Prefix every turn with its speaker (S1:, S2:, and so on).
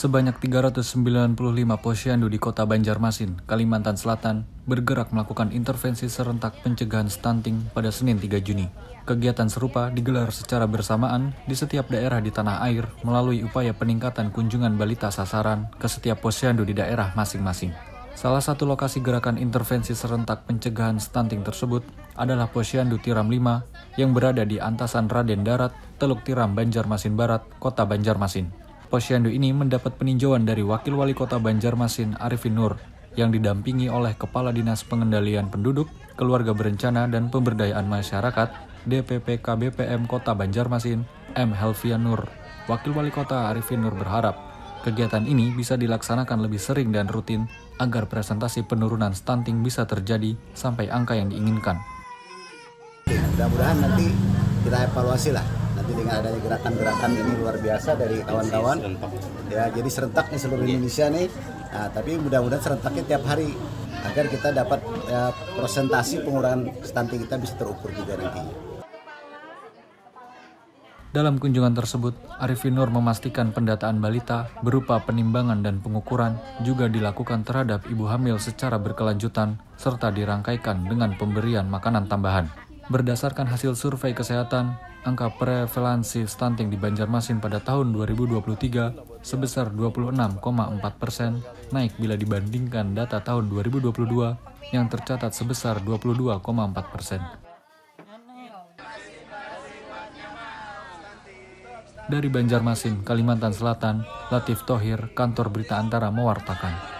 S1: Sebanyak 395 posyandu di kota Banjarmasin, Kalimantan Selatan, bergerak melakukan intervensi serentak pencegahan stunting pada Senin 3 Juni. Kegiatan serupa digelar secara bersamaan di setiap daerah di tanah air melalui upaya peningkatan kunjungan balita sasaran ke setiap posyandu di daerah masing-masing. Salah satu lokasi gerakan intervensi serentak pencegahan stunting tersebut adalah posyandu Tiram 5 yang berada di antasan Raden Darat, Teluk Tiram, Banjarmasin Barat, Kota Banjarmasin. Posyandu ini mendapat peninjauan dari Wakil Wali Kota Banjarmasin Arifin Nur yang didampingi oleh Kepala Dinas Pengendalian Penduduk, Keluarga Berencana dan Pemberdayaan Masyarakat DPP KBPM Kota Banjarmasin M. Helvian Nur. Wakil Wali Kota Arifin Nur berharap kegiatan ini bisa dilaksanakan lebih sering dan rutin agar presentasi penurunan stunting bisa terjadi sampai angka yang diinginkan mudah-mudahan nanti
S2: kita evaluasi lah nanti dengan adanya gerakan-gerakan ini luar biasa dari kawan-kawan iya, ya jadi serentak nih seluruh iya. Indonesia nih nah, tapi mudah-mudahan serentaknya tiap hari agar kita dapat ya, presentasi pengurangan stunting kita bisa terukur juga nantinya.
S1: Dalam kunjungan tersebut, Arifin Nur memastikan pendataan balita berupa penimbangan dan pengukuran juga dilakukan terhadap ibu hamil secara berkelanjutan serta dirangkaikan dengan pemberian makanan tambahan. Berdasarkan hasil survei kesehatan, angka prevalensi stunting di Banjarmasin pada tahun 2023 sebesar 26,4 persen naik bila dibandingkan data tahun 2022 yang tercatat sebesar 22,4 persen. Dari Banjarmasin, Kalimantan Selatan, Latif Tohir, Kantor Berita Antara mewartakan.